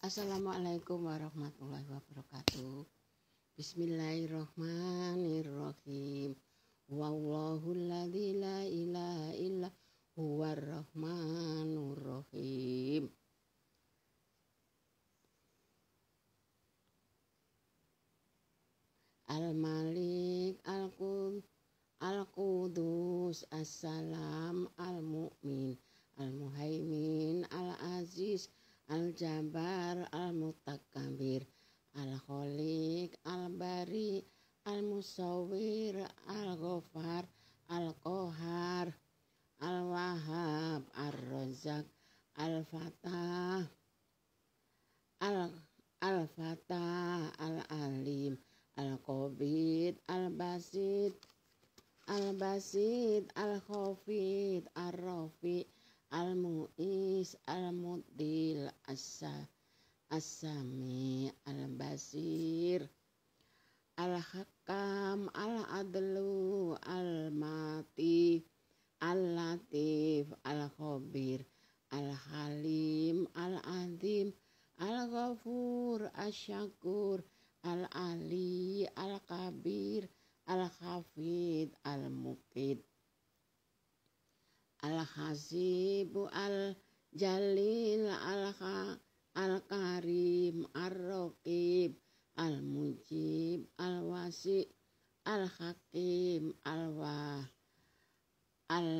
Assalamualaikum warahmatullahi wabarakatuh. Bismillahirrahmanirrahim. Wallahu la ilaha illa huwar rahmanur rahim. Al-Malik al-Qudus Al-Qudus Assalam Al-Mu'min Al-Muhaimin Al-Aziz al malik al al qudus assalam al mumin al muhaimin al aziz al Al-Jabar Al-Mutakabir Al-Khaliq Al-Bari Al-Musawir Al-Ghafar al kohar al wahab Ar-Razzaq Al-Fatah Al-Fatah Al-Alim Al-Qabid Al-Basid Al-Basid Al-Khafid al rafi Al-Mu'is Al-Mudil Asa Asami Al-Basir Al-Hakam Al-Adlu Al-Mati Al-Latif Al-Khobir Al-Halim Al-Azim Al-Ghafur Asyakur Al-Alim Azibu al Jalil al, al Karim ar Rokib al Mujib al Wasi al Hakim al Wah al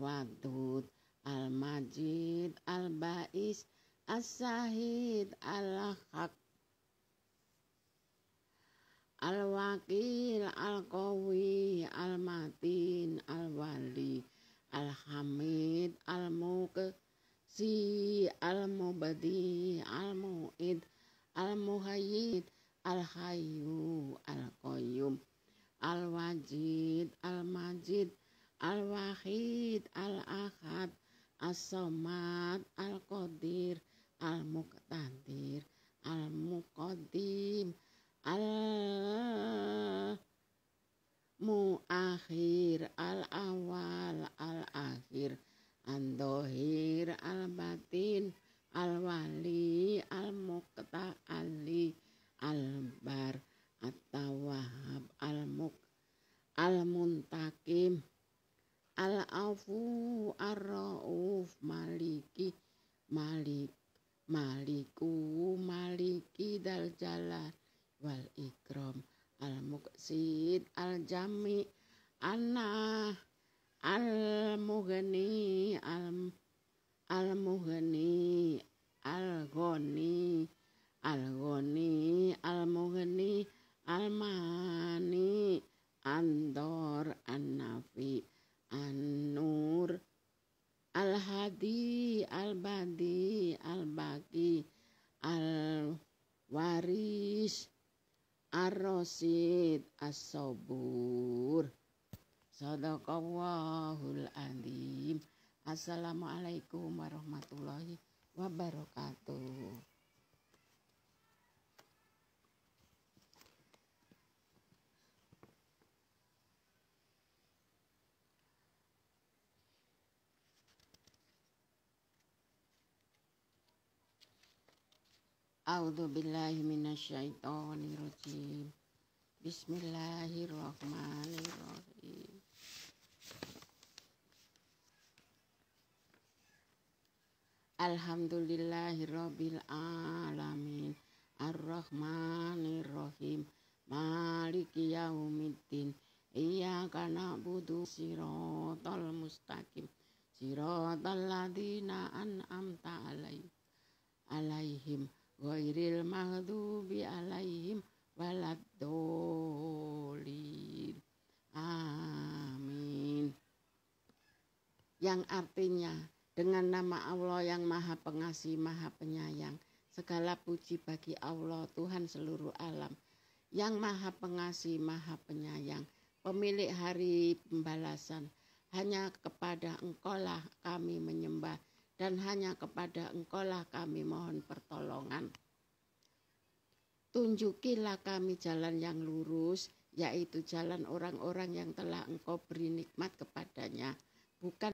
Wadud al Majid al Bais as Sahid al hak al Wakil al -qa badi al muid al muhayyid al hayyu al qayyum al wajid al majid al wahid al ahad as samad al qadir al muqtadir al muqaddim al muakhir al awal al akhir Andohir al batin al-muntakim al-afu ar-rauf maliki malik maliku maliki dal jalal wal ikram al muksid al jami anah al mughni al al mughni al ghani al ghani al mughni al ma Andor an Anur, An-Nur Al-Hadi Al-Badi Al-Baki Al-Waris Ar-Rasid As-Sobur Sadaqallahul Azim Assalamualaikum warahmatullahi wabarakatuh A'udzu billahi minasyaitonir rajim. Bismillahirrahmanirrahim. Alhamdulillahirabbil alamin. Arrahmanirrahim. Maliki yaumiddin. Iyyaka na'budu siratal mustaqim. Siratal ladzina an'amta alaihim. alaihim. Ghairil maghdubi alaihim waladdolin. Amin. Yang artinya dengan nama Allah yang maha pengasih, maha penyayang. Segala puji bagi Allah Tuhan seluruh alam yang maha pengasih, maha penyayang, pemilik hari pembalasan. Hanya kepada engkaulah kami menyembah dan hanya kepada engkaulah kami mohon pertolongan. Tunjukilah kami jalan yang lurus, yaitu jalan orang-orang yang telah engkau beri nikmat kepadanya, bukan